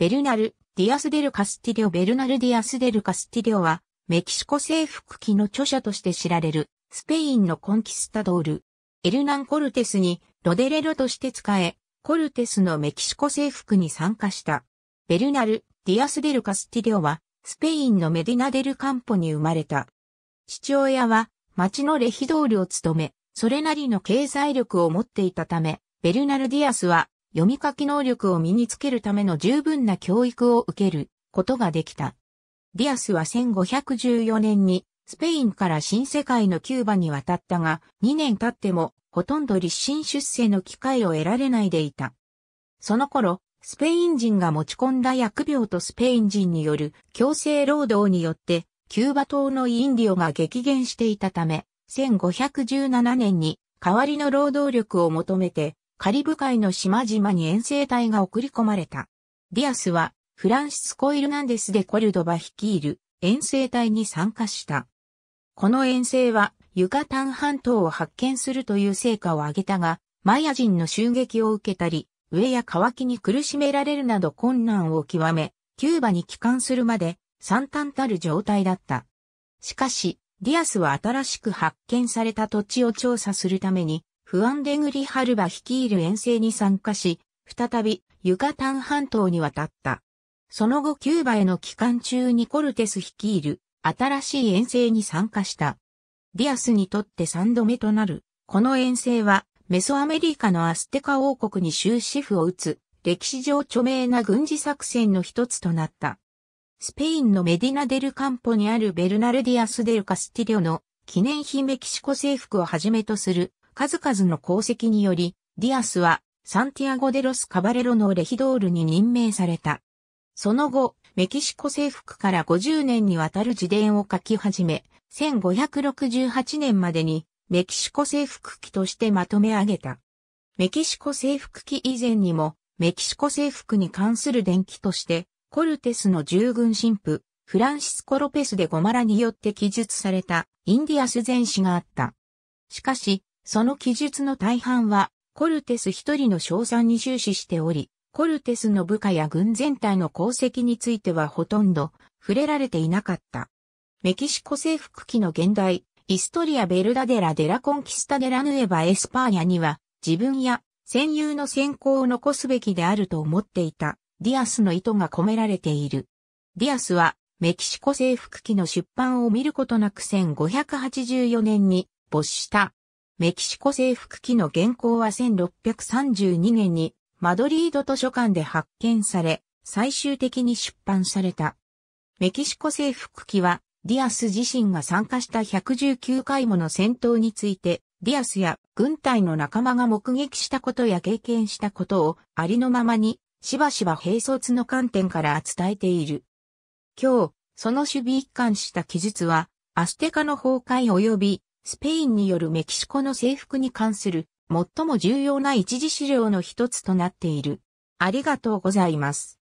ベルナル・ディアスデル・カスティリオ・ベルナル・ディアスデル・カスティリオは、メキシコ征服期の著者として知られる、スペインのコンキスタドール、エルナン・コルテスにロデレロとして使え、コルテスのメキシコ征服に参加した。ベルナル・ディアスデル・カスティリオは、スペインのメディナデル・カンポに生まれた。父親は、町のレヒドールを務め、それなりの経済力を持っていたため、ベルナルディアスは読み書き能力を身につけるための十分な教育を受けることができた。ディアスは1514年にスペインから新世界のキューバに渡ったが、2年経ってもほとんど立身出世の機会を得られないでいた。その頃、スペイン人が持ち込んだ薬病とスペイン人による強制労働によって、キューバ島のインディオが激減していたため、1517年に代わりの労働力を求めてカリブ海の島々に遠征隊が送り込まれた。ディアスは、フランシスコ・イルナンデスでコルドバ率いる遠征隊に参加した。この遠征は、ユカタン半島を発見するという成果を上げたが、マヤ人の襲撃を受けたり、飢えや乾きに苦しめられるなど困難を極め、キューバに帰還するまで惨憺たる状態だった。しかし、ディアスは新しく発見された土地を調査するためにフアンデグリ・ハルバ率いる遠征に参加し、再びユカタン半島に渡った。その後キューバへの期間中にコルテス率いる新しい遠征に参加した。ディアスにとって3度目となる。この遠征はメソアメリカのアステカ王国に終止符を打つ歴史上著名な軍事作戦の一つとなった。スペインのメディナデルカンポにあるベルナルディアス・デル・カスティリオの記念碑メキシコ征服をはじめとする数々の功績により、ディアスはサンティアゴデロス・カバレロのレヒドールに任命された。その後、メキシコ征服から50年にわたる自伝を書き始め、1568年までにメキシコ征服期としてまとめ上げた。メキシコ征服期以前にも、メキシコ征服に関する伝記として、コルテスの従軍神父、フランシスコ・ロペスでゴマラによって記述されたインディアス全史があった。しかし、その記述の大半は、コルテス一人の賞賛に終始しており、コルテスの部下や軍全体の功績についてはほとんど触れられていなかった。メキシコ征服期の現代、イストリア・ベルダデラ・デラ・コンキスタ・デラ・ヌエバ・エスパーニャには、自分や戦友の先行を残すべきであると思っていた、ディアスの意図が込められている。ディアスは、メキシコ征服期の出版を見ることなく1584年に没したメキシコ征服機の原稿は1632年にマドリード図書館で発見され、最終的に出版された。メキシコ征服機は、ディアス自身が参加した119回もの戦闘について、ディアスや軍隊の仲間が目撃したことや経験したことをありのままに、しばしば兵卒の観点から伝えている。今日、その守備一貫した記述は、アステカの崩壊及びスペインによるメキシコの征服に関する最も重要な一次資料の一つとなっている。ありがとうございます。